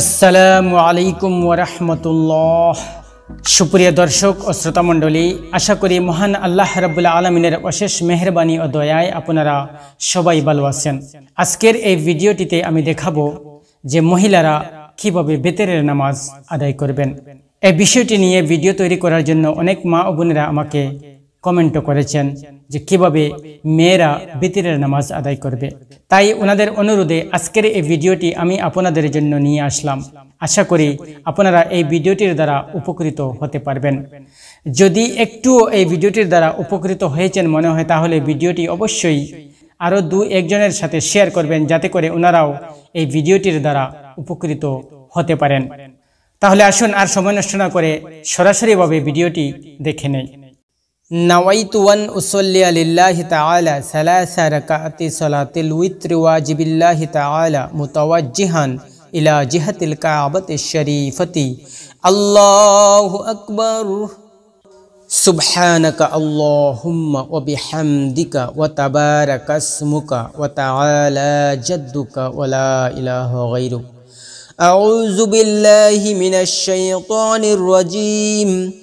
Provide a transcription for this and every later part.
আসসালামু আলাইকুম ওরহমতুল্লাহ সুপ্রিয় দর্শক ও শ্রোতামণ্ডলী আশা করি মহান আল্লাহ রাবুল্লা আলমিনের অশেষ মেহরবানি ও দয়ায় আপনারা সবাই ভালো আছেন আজকের এই ভিডিওটিতে আমি দেখাবো যে মহিলারা কিভাবে বেতেরের নামাজ আদায় করবেন এই বিষয়টি নিয়ে ভিডিও তৈরি করার জন্য অনেক মা ও বোনেরা আমাকে কমেন্টও করেছেন যে কিভাবে মেয়েরা বিতিরের নামাজ আদায় করবে তাই ওনাদের অনুরোধে আজকের এই ভিডিওটি আমি আপনাদের জন্য নিয়ে আসলাম আশা করি আপনারা এই ভিডিওটির দ্বারা উপকৃত হতে পারবেন যদি একটুও এই ভিডিওটির দ্বারা উপকৃত হয়েছেন মনে হয় তাহলে ভিডিওটি অবশ্যই আরও দু একজনের সাথে শেয়ার করবেন যাতে করে ওনারাও এই ভিডিওটির দ্বারা উপকৃত হতে পারেন তাহলে আসুন আর সময় নষ্ট না করে সরাসরিভাবে ভিডিওটি দেখে নেই نويت أن أصلي لله تعالى ثلاث ركعات صلاة الوتر واجب الله تعالى متوجها إلى جهة الكعبة الشريفة الله أكبر سبحانك اللهم وبحمدك وتبارك اسمك وتعالى جدك ولا إله غيرك أعوذ بالله من الشيطان الرجيم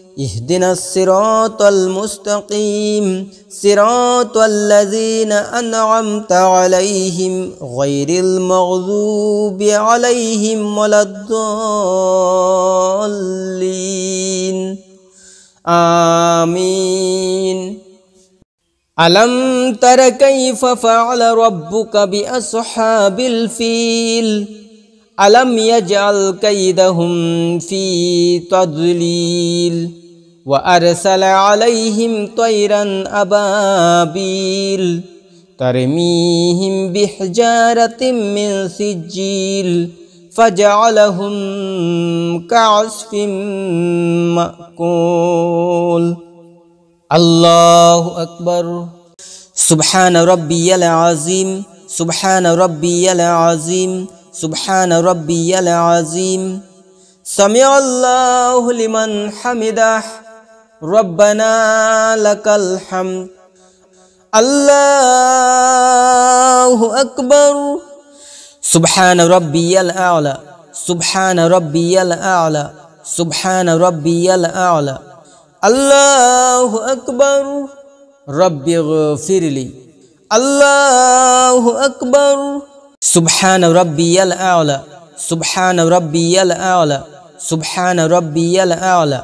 اهدنا الصراط المستقيم صراط الذين أنعمت عليهم غير المغضوب عليهم ولا الضالين آمين ألم تر كيف فعل ربك بأصحاب الفيل ألم يجعل كيدهم في تضليل وأرسل عليهم طيرا أبابيل ترميهم بحجارة من سجيل فجعلهم كعصف مأكول الله أكبر سبحان ربي العظيم سبحان ربي العظيم سبحان ربي العظيم سمع الله لمن حمده ربنا لك الحمد الله أكبر سبحان ربي الأعلى سبحان ربي الأعلى سبحان ربي الأعلى الله أكبر ربي اغفر لي الله أكبر سبحان ربي الأعلى سبحان ربي الأعلى سبحان ربي الأعلى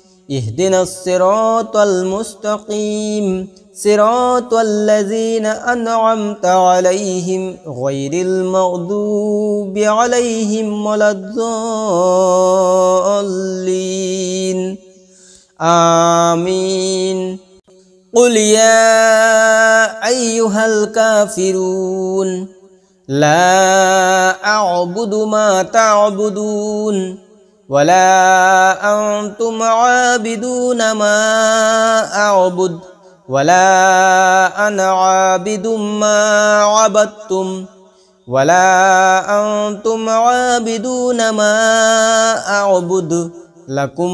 اهدنا الصراط المستقيم صراط الذين أنعمت عليهم غير المغضوب عليهم ولا الضالين آمين قل يا أيها الكافرون لا أعبد ما تعبدون ولا أنتم عابدون ما أعبد ولا أنا عابد ما عبدتم ولا أنتم عابدون ما أعبد لكم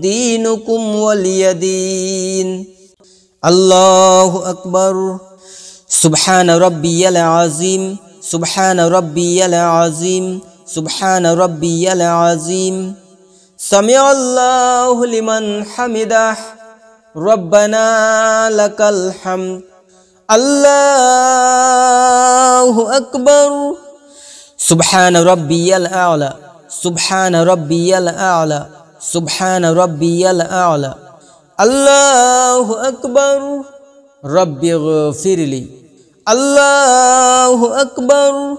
دينكم ولي دين الله أكبر سبحان ربي العظيم سبحان ربي العظيم سبحان ربي العظيم سمع الله لمن حمده ربنا لك الحمد الله أكبر سبحان ربي الأعلى سبحان ربي الأعلى سبحان ربي الأعلى الله أكبر ربي اغفر لي الله أكبر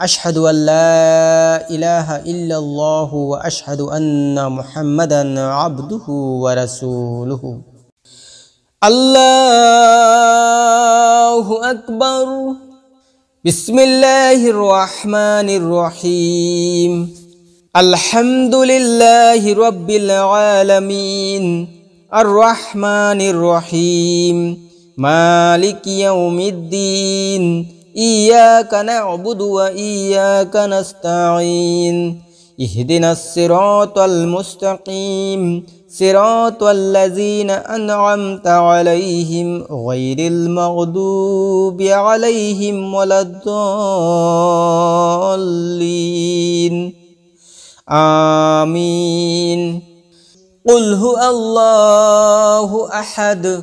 أشهد أن لا إله إلا الله وأشهد أن محمدا عبده ورسوله الله أكبر بسم الله الرحمن الرحيم الحمد لله رب العالمين الرحمن الرحيم مالك يوم الدين إياك نعبد وإياك نستعين اهدنا الصراط المستقيم صراط الذين أنعمت عليهم غير المغضوب عليهم ولا الضالين آمين قل هو الله أحد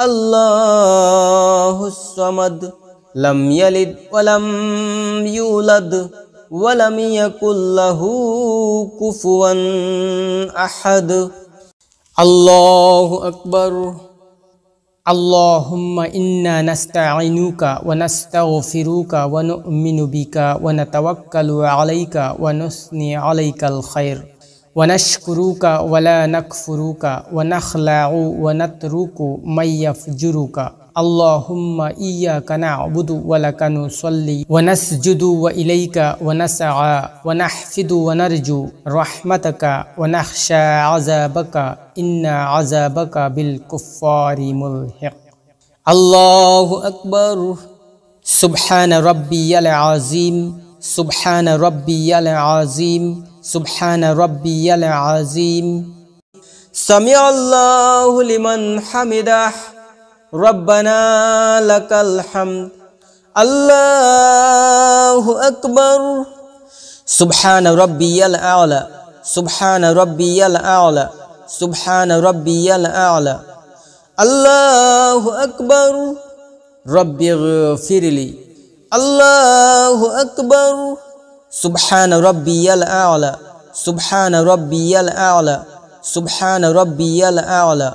الله الصمد لم يلد ولم يولد ولم يكن له كفوا أحد الله أكبر اللهم إنا نستعينك ونستغفرك ونؤمن بك ونتوكل عليك ونثني عليك الخير ونشكرك ولا نكفرك ونخلع ونترك من يفجرك اللهم إياك نعبد ولك نصلي ونسجد وإليك ونسعى ونحفد ونرجو رحمتك ونخشى عذابك إن عذابك بالكفار ملحق الله أكبر سبحان ربي العظيم سبحان ربي العظيم سبحان ربي العظيم سمع الله لمن حمده ربنا لك الحمد الله أكبر سبحان ربي الأعلى سبحان ربي الأعلى سبحان ربي الأعلى الله أكبر ربي اغفر لي الله أكبر سبحان ربي الأعلى سبحان ربي الأعلى سبحان ربي الأعلى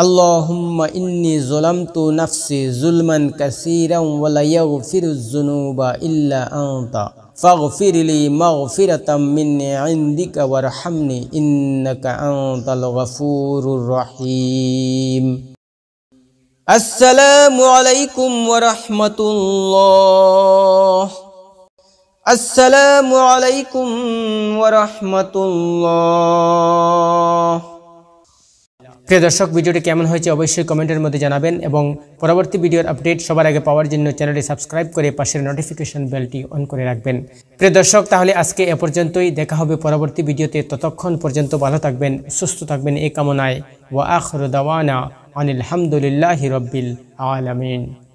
اللهم إني ظلمت نفسي ظلما كثيرا ولا يغفر الذنوب إلا أنت فاغفر لي مغفرة مني عندك وارحمني إنك أنت الغفور الرحيم السلام عليكم ورحمة الله السلام عليكم ورحمة الله প্রিয় দর্শক ভিডিওটি কেমন হয়েছে অবশ্যই কমেন্টের মধ্যে জানাবেন এবং পরবর্তী ভিডিওর আপডেট সবার আগে পাওয়ার জন্য চ্যানেলটি সাবস্ক্রাইব করে পাশের নোটিফিকেশন বেলটি অন করে রাখবেন প্রিয় দর্শক তাহলে আজকে এ পর্যন্তই দেখা হবে পরবর্তী ভিডিওতে ততক্ষণ পর্যন্ত ভালো থাকবেন সুস্থ থাকবেন এ কামনায় ওয়া আখরুদাওয়ানা আনিল হামদুলিল্লাহ রব্বিল আলামিন